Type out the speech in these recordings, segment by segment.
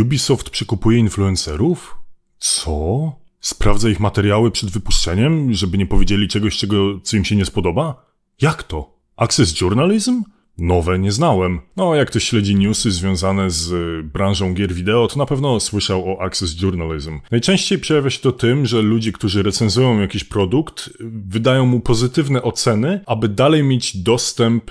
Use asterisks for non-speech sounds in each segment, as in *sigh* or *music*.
Ubisoft przekupuje influencerów? Co? Sprawdza ich materiały przed wypuszczeniem, żeby nie powiedzieli czegoś, czego, co im się nie spodoba? Jak to? Access Journalism? Nowe nie znałem. No, jak ktoś śledzi newsy związane z e, branżą gier wideo, to na pewno słyszał o Access Journalism. Najczęściej przejawia się to tym, że ludzie, którzy recenzują jakiś produkt, wydają mu pozytywne oceny, aby dalej mieć dostęp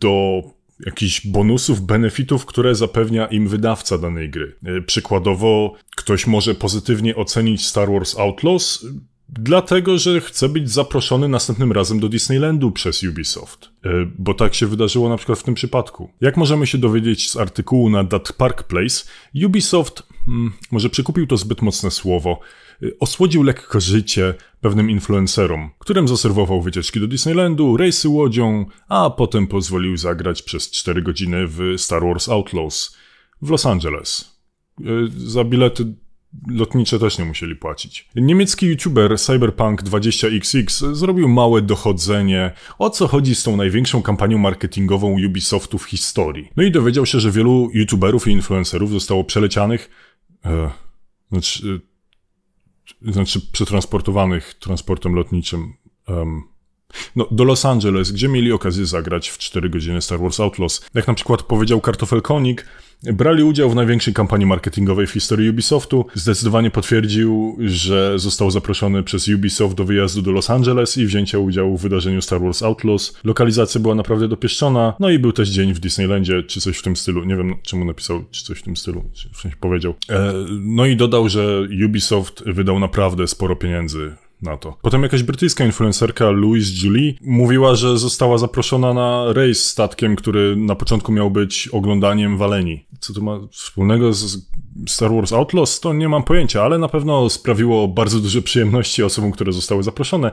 do jakichś bonusów, benefitów, które zapewnia im wydawca danej gry. E, przykładowo, ktoś może pozytywnie ocenić Star Wars Outlaws, e, dlatego że chce być zaproszony następnym razem do Disneylandu przez Ubisoft. E, bo tak się wydarzyło na przykład w tym przypadku. Jak możemy się dowiedzieć z artykułu na Dat Park Place, Ubisoft Hmm, może przykupił to zbyt mocne słowo, y, osłodził lekko życie pewnym influencerom, którym zaserwował wycieczki do Disneylandu, rejsy łodzią, a potem pozwolił zagrać przez 4 godziny w Star Wars Outlaws w Los Angeles. Y, za bilety lotnicze też nie musieli płacić. Niemiecki youtuber Cyberpunk20xx zrobił małe dochodzenie, o co chodzi z tą największą kampanią marketingową Ubisoftu w historii. No i dowiedział się, że wielu youtuberów i influencerów zostało przelecianych E, znaczy, e, znaczy przetransportowanych transportem lotniczym. Um, no, do Los Angeles, gdzie mieli okazję zagrać w 4 godziny Star Wars Outlaws. Jak na przykład powiedział Kartofel Konik, brali udział w największej kampanii marketingowej w historii Ubisoftu. Zdecydowanie potwierdził, że został zaproszony przez Ubisoft do wyjazdu do Los Angeles i wzięcia udziału w wydarzeniu Star Wars Outlaws. Lokalizacja była naprawdę dopieszczona, no i był też dzień w Disneylandzie, czy coś w tym stylu. Nie wiem, czemu napisał, czy coś w tym stylu, czy coś powiedział. E, no i dodał, że Ubisoft wydał naprawdę sporo pieniędzy na to. Potem jakaś brytyjska influencerka Louise Julie mówiła, że została zaproszona na rejs statkiem, który na początku miał być oglądaniem waleni. Co to ma wspólnego z Star Wars Outlaws, to nie mam pojęcia, ale na pewno sprawiło bardzo duże przyjemności osobom, które zostały zaproszone,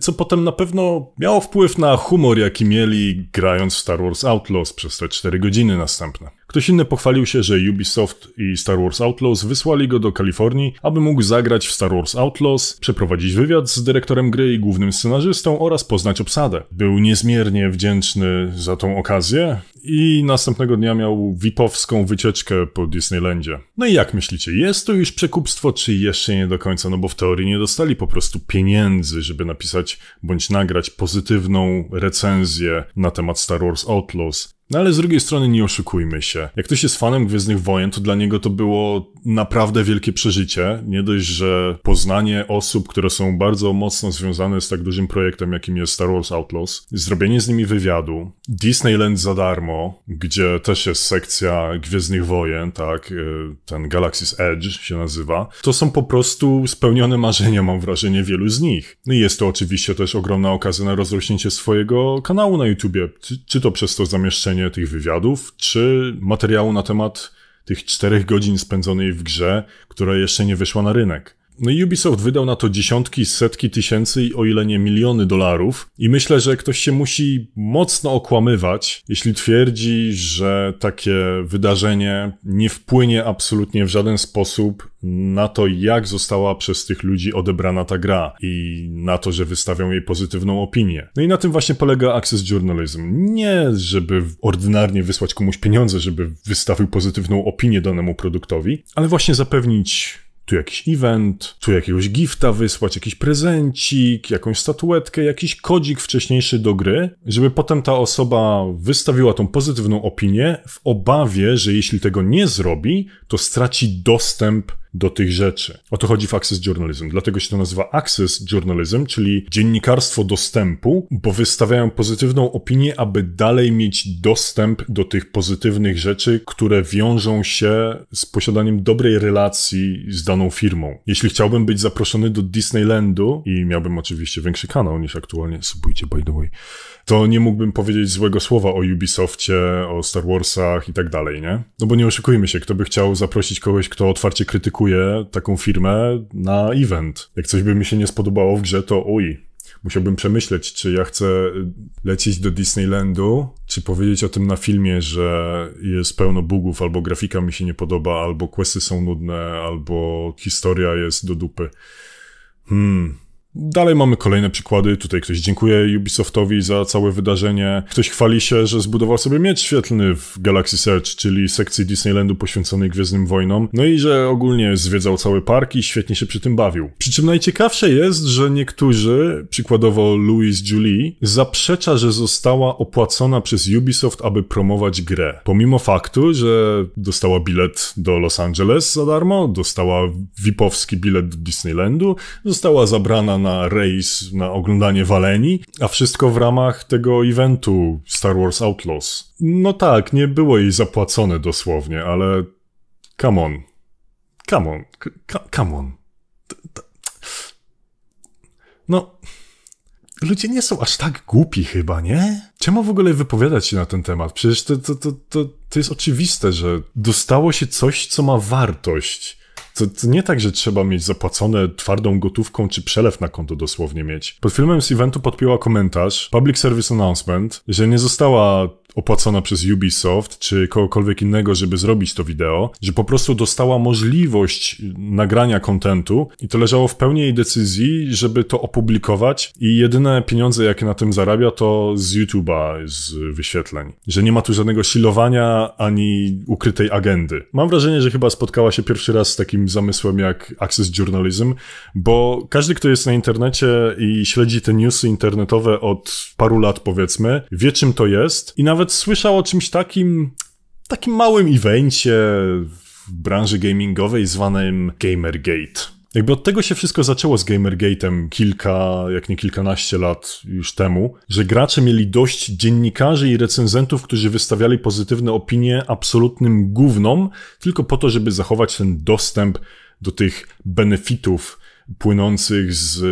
co potem na pewno miało wpływ na humor, jaki mieli grając w Star Wars Outlaws przez te 4 godziny następne. Ktoś inny pochwalił się, że Ubisoft i Star Wars Outlaws wysłali go do Kalifornii, aby mógł zagrać w Star Wars Outlaws, przeprowadzić wywiad z dyrektorem gry i głównym scenarzystą oraz poznać obsadę. Był niezmiernie wdzięczny za tą okazję i następnego dnia miał VIP-owską wycieczkę po Disneylandzie. No i jak myślicie, jest to już przekupstwo, czy jeszcze nie do końca? No bo w teorii nie dostali po prostu pieniędzy, żeby napisać bądź nagrać pozytywną recenzję na temat Star Wars Outlaws. No ale z drugiej strony nie oszukujmy się. Jak ktoś jest fanem Gwiezdnych Wojen, to dla niego to było naprawdę wielkie przeżycie. Nie dość, że poznanie osób, które są bardzo mocno związane z tak dużym projektem, jakim jest Star Wars Outlaws, zrobienie z nimi wywiadu, Disneyland za darmo, gdzie też jest sekcja Gwiezdnych Wojen, tak, y, ten Galaxy's Edge się nazywa, to są po prostu spełnione marzenia, mam wrażenie, wielu z nich. No i jest to oczywiście też ogromna okazja na rozrośnięcie swojego kanału na YouTubie, czy, czy to przez to zamieszczenie tych wywiadów, czy materiału na temat tych czterech godzin spędzonej w grze, która jeszcze nie wyszła na rynek. No i Ubisoft wydał na to dziesiątki, setki tysięcy, i o ile nie miliony dolarów. I myślę, że ktoś się musi mocno okłamywać, jeśli twierdzi, że takie wydarzenie nie wpłynie absolutnie w żaden sposób na to, jak została przez tych ludzi odebrana ta gra i na to, że wystawią jej pozytywną opinię. No i na tym właśnie polega access journalism. Nie, żeby ordynarnie wysłać komuś pieniądze, żeby wystawił pozytywną opinię danemu produktowi, ale właśnie zapewnić tu jakiś event, tu jakiegoś gifta wysłać, jakiś prezencik, jakąś statuetkę, jakiś kodzik wcześniejszy do gry, żeby potem ta osoba wystawiła tą pozytywną opinię w obawie, że jeśli tego nie zrobi, to straci dostęp do tych rzeczy. O to chodzi w Access Journalism. Dlatego się to nazywa Access Journalism, czyli dziennikarstwo dostępu, bo wystawiają pozytywną opinię, aby dalej mieć dostęp do tych pozytywnych rzeczy, które wiążą się z posiadaniem dobrej relacji z daną firmą. Jeśli chciałbym być zaproszony do Disneylandu i miałbym oczywiście większy kanał niż aktualnie, subujcie by the way, to nie mógłbym powiedzieć złego słowa o Ubisoftie, o Star Warsach i tak dalej, nie? No bo nie oszukujmy się, kto by chciał zaprosić kogoś, kto otwarcie krytykuje taką firmę na event. Jak coś by mi się nie spodobało w grze, to oj, musiałbym przemyśleć, czy ja chcę lecieć do Disneylandu, czy powiedzieć o tym na filmie, że jest pełno bugów, albo grafika mi się nie podoba, albo questy są nudne, albo historia jest do dupy. Hmm, Dalej mamy kolejne przykłady. Tutaj ktoś dziękuje Ubisoftowi za całe wydarzenie. Ktoś chwali się, że zbudował sobie miecz świetlny w Galaxy Search, czyli sekcji Disneylandu poświęconej Gwiezdnym Wojnom. No i że ogólnie zwiedzał cały park i świetnie się przy tym bawił. Przy czym najciekawsze jest, że niektórzy, przykładowo Louis Julie, zaprzecza, że została opłacona przez Ubisoft, aby promować grę. Pomimo faktu, że dostała bilet do Los Angeles za darmo, dostała VIP-owski bilet do Disneylandu, została zabrana na rejs, na oglądanie waleni, a wszystko w ramach tego eventu Star Wars Outlaws. No tak, nie było jej zapłacone dosłownie, ale come on. Come on. Come on. No... Ludzie nie są aż tak głupi chyba, nie? Czemu w ogóle wypowiadać się na ten temat? Przecież to, to, to, to, to jest oczywiste, że dostało się coś, co ma wartość. To, to, nie tak, że trzeba mieć zapłacone twardą gotówką czy przelew na konto dosłownie mieć. Pod filmem z eventu podpiła komentarz Public Service Announcement, że nie została opłacona przez Ubisoft czy kogokolwiek innego, żeby zrobić to wideo, że po prostu dostała możliwość nagrania kontentu i to leżało w pełni jej decyzji, żeby to opublikować i jedyne pieniądze, jakie na tym zarabia, to z YouTube'a, z wyświetleń. Że nie ma tu żadnego silowania ani ukrytej agendy. Mam wrażenie, że chyba spotkała się pierwszy raz z takim zamysłem jak Access Journalism, bo każdy, kto jest na internecie i śledzi te newsy internetowe od paru lat powiedzmy, wie czym to jest i nawet nawet słyszał o czymś takim, takim małym evencie w branży gamingowej zwanym Gamergate. Jakby od tego się wszystko zaczęło z Gamergate'em kilka, jak nie kilkanaście lat już temu, że gracze mieli dość dziennikarzy i recenzentów, którzy wystawiali pozytywne opinie absolutnym gównom, tylko po to, żeby zachować ten dostęp do tych benefitów płynących z e,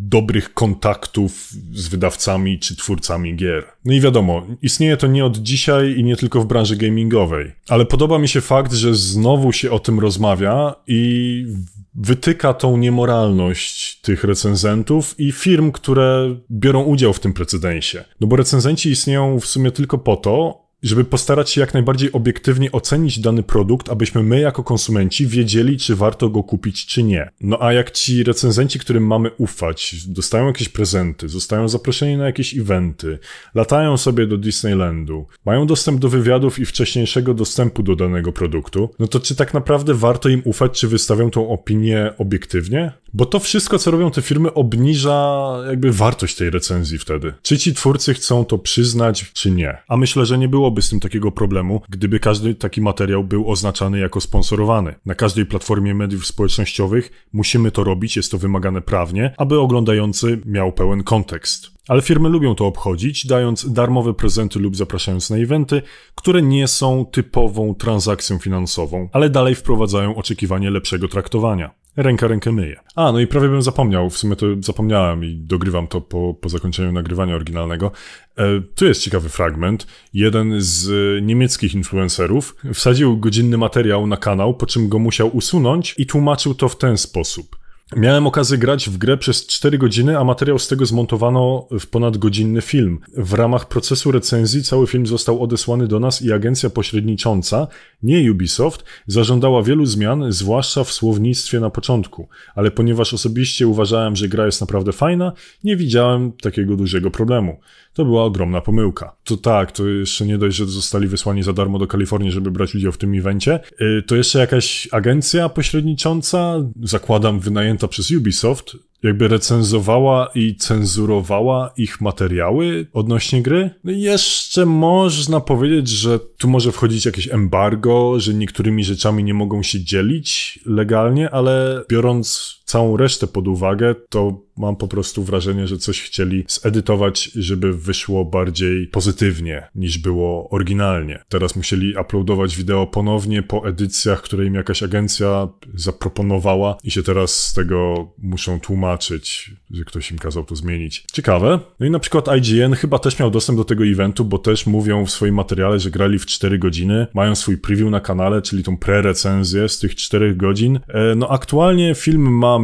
dobrych kontaktów z wydawcami czy twórcami gier. No i wiadomo, istnieje to nie od dzisiaj i nie tylko w branży gamingowej, ale podoba mi się fakt, że znowu się o tym rozmawia i wytyka tą niemoralność tych recenzentów i firm, które biorą udział w tym precedensie. No bo recenzenci istnieją w sumie tylko po to, żeby postarać się jak najbardziej obiektywnie ocenić dany produkt, abyśmy my jako konsumenci wiedzieli, czy warto go kupić, czy nie. No a jak ci recenzenci, którym mamy ufać, dostają jakieś prezenty, zostają zaproszeni na jakieś eventy, latają sobie do Disneylandu, mają dostęp do wywiadów i wcześniejszego dostępu do danego produktu, no to czy tak naprawdę warto im ufać, czy wystawią tą opinię obiektywnie? Bo to wszystko, co robią te firmy, obniża jakby wartość tej recenzji wtedy. Czy ci twórcy chcą to przyznać, czy nie? A myślę, że nie było byłoby z tym takiego problemu, gdyby każdy taki materiał był oznaczany jako sponsorowany. Na każdej platformie mediów społecznościowych musimy to robić, jest to wymagane prawnie, aby oglądający miał pełen kontekst. Ale firmy lubią to obchodzić, dając darmowe prezenty lub zapraszając na eventy, które nie są typową transakcją finansową, ale dalej wprowadzają oczekiwanie lepszego traktowania ręka rękę myje. A, no i prawie bym zapomniał, w sumie to zapomniałem i dogrywam to po, po zakończeniu nagrywania oryginalnego. E, tu jest ciekawy fragment. Jeden z e, niemieckich influencerów wsadził godzinny materiał na kanał, po czym go musiał usunąć i tłumaczył to w ten sposób. Miałem okazję grać w grę przez 4 godziny, a materiał z tego zmontowano w ponad godzinny film. W ramach procesu recenzji cały film został odesłany do nas i agencja pośrednicząca, nie Ubisoft, zażądała wielu zmian, zwłaszcza w słownictwie na początku. Ale ponieważ osobiście uważałem, że gra jest naprawdę fajna, nie widziałem takiego dużego problemu to była ogromna pomyłka. To tak, to jeszcze nie dość, że zostali wysłani za darmo do Kalifornii, żeby brać udział w tym evencie, y, to jeszcze jakaś agencja pośrednicząca, zakładam wynajęta przez Ubisoft, jakby recenzowała i cenzurowała ich materiały odnośnie gry. No i jeszcze można powiedzieć, że tu może wchodzić jakieś embargo, że niektórymi rzeczami nie mogą się dzielić legalnie, ale biorąc całą resztę pod uwagę, to mam po prostu wrażenie, że coś chcieli zedytować, żeby wyszło bardziej pozytywnie niż było oryginalnie. Teraz musieli uploadować wideo ponownie po edycjach, które im jakaś agencja zaproponowała i się teraz z tego muszą tłumaczyć tłumaczyć, że ktoś im kazał to zmienić. Ciekawe. No i na przykład IGN chyba też miał dostęp do tego eventu, bo też mówią w swoim materiale, że grali w 4 godziny, mają swój preview na kanale, czyli tą prerecenzję z tych 4 godzin. E, no aktualnie film ma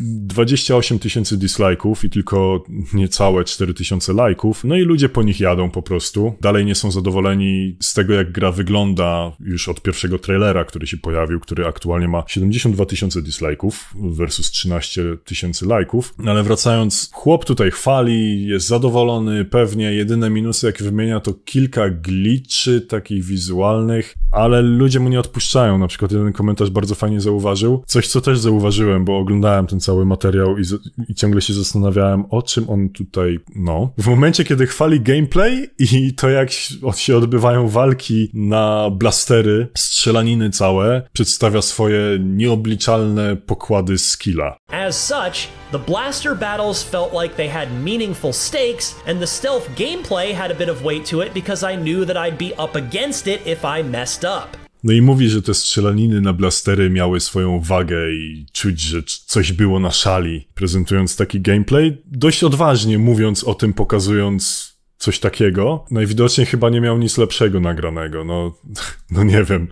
28 tysięcy dislike'ów i tylko niecałe 4 tysiące lajków, no i ludzie po nich jadą po prostu. Dalej nie są zadowoleni z tego, jak gra wygląda już od pierwszego trailera, który się pojawił, który aktualnie ma 72 tysiące dislike'ów versus 13 tysięcy tysięcy lajków. Ale wracając, chłop tutaj chwali, jest zadowolony, pewnie jedyne minusy, jakie wymienia, to kilka gliczy takich wizualnych, ale ludzie mu nie odpuszczają. Na przykład jeden komentarz bardzo fajnie zauważył. Coś, co też zauważyłem, bo oglądałem ten cały materiał i, i ciągle się zastanawiałem, o czym on tutaj, no. W momencie, kiedy chwali gameplay i to, jak się odbywają walki na blastery, strzelaniny całe, przedstawia swoje nieobliczalne pokłady skilla. As such, The blaster battles felt like they had meaningful stakes, and the stealth gameplay had a bit of weight to it because I knew that I'd be up against it if I messed up. No i mówi, że te strzelaniny na blastery miały swoją wagę i czuć, że coś było na szali, prezentując taki gameplay, dość odważnie mówiąc o tym, pokazując coś takiego. Najwidoczniej chyba nie miał nic lepszego nagranego, no, *laughs* no nie wiem.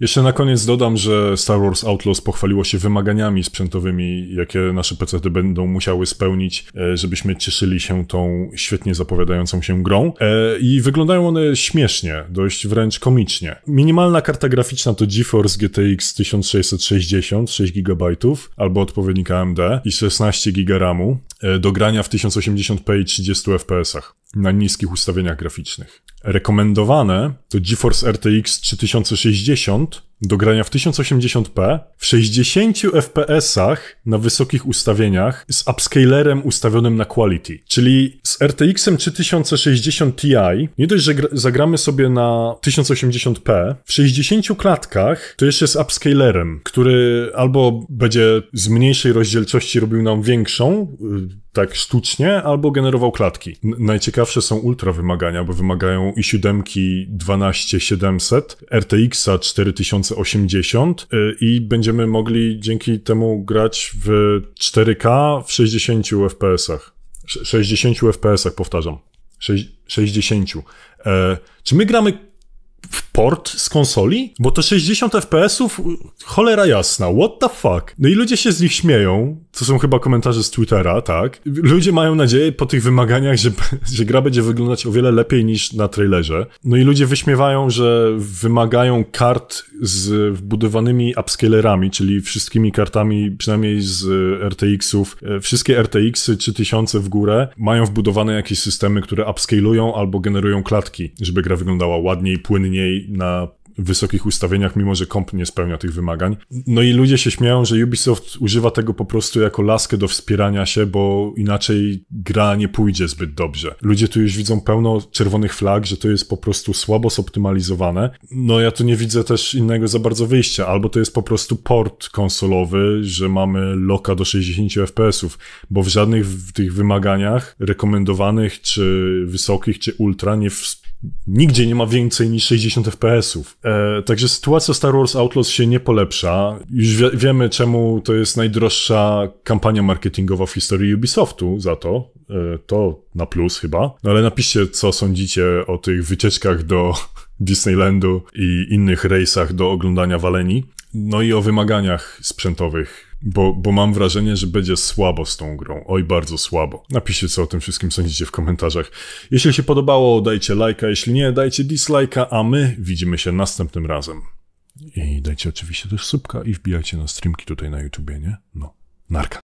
Jeszcze na koniec dodam, że Star Wars Outlaws pochwaliło się wymaganiami sprzętowymi, jakie nasze PC będą musiały spełnić, e, żebyśmy cieszyli się tą świetnie zapowiadającą się grą. E, I wyglądają one śmiesznie, dość wręcz komicznie. Minimalna karta graficzna to GeForce GTX 1660, 6 GB albo odpowiednik AMD i 16 GB RAMu e, do grania w 1080p i 30 fps na niskich ustawieniach graficznych. Rekomendowane to GeForce RTX 3060 do grania w 1080p w 60 fpsach na wysokich ustawieniach z upscalerem ustawionym na quality. Czyli z RTX-em 3060 Ti nie dość, że zagramy sobie na 1080p w 60 klatkach, to jeszcze z upscalerem, który albo będzie z mniejszej rozdzielczości robił nam większą, y, tak sztucznie, albo generował klatki. N najciekawsze są ultra wymagania, bo wymagają i 7 12700, RTX-a 4000 80 y, i będziemy mogli dzięki temu grać w 4K w 60 FPS-ach. 60 FPS-ach, powtarzam. 60. E, czy my gramy w port z konsoli? Bo to 60 FPS-ów, cholera jasna, what the fuck? No i ludzie się z nich śmieją, to są chyba komentarze z Twittera, tak? Ludzie mają nadzieję po tych wymaganiach, że, *laughs* że gra będzie wyglądać o wiele lepiej niż na trailerze. No i ludzie wyśmiewają, że wymagają kart z wbudowanymi upscalerami, czyli wszystkimi kartami, przynajmniej z e, RTX-ów. E, wszystkie RTX-y 3000 w górę mają wbudowane jakieś systemy, które upscalują albo generują klatki, żeby gra wyglądała ładniej, płynniej na wysokich ustawieniach, mimo że komp nie spełnia tych wymagań. No i ludzie się śmieją, że Ubisoft używa tego po prostu jako laskę do wspierania się, bo inaczej gra nie pójdzie zbyt dobrze. Ludzie tu już widzą pełno czerwonych flag, że to jest po prostu słabo zoptymalizowane. No ja tu nie widzę też innego za bardzo wyjścia, albo to jest po prostu port konsolowy, że mamy loka do 60 FPS-ów, bo w żadnych w tych wymaganiach rekomendowanych, czy wysokich, czy ultra nie w nigdzie nie ma więcej niż 60 FPS-ów. E, także sytuacja Star Wars Outlaws się nie polepsza. Już wie, wiemy, czemu to jest najdroższa kampania marketingowa w historii Ubisoftu za to. E, to na plus chyba. No ale napiszcie, co sądzicie o tych wycieczkach do *laughs* Disneylandu i innych rejsach do oglądania waleni. No i o wymaganiach sprzętowych bo, bo mam wrażenie, że będzie słabo z tą grą. Oj, bardzo słabo. Napiszcie, co o tym wszystkim sądzicie w komentarzach. Jeśli się podobało, dajcie lajka, jeśli nie, dajcie dislajka, a my widzimy się następnym razem. I dajcie oczywiście też subka i wbijajcie na streamki tutaj na YouTubie, nie? No, narka.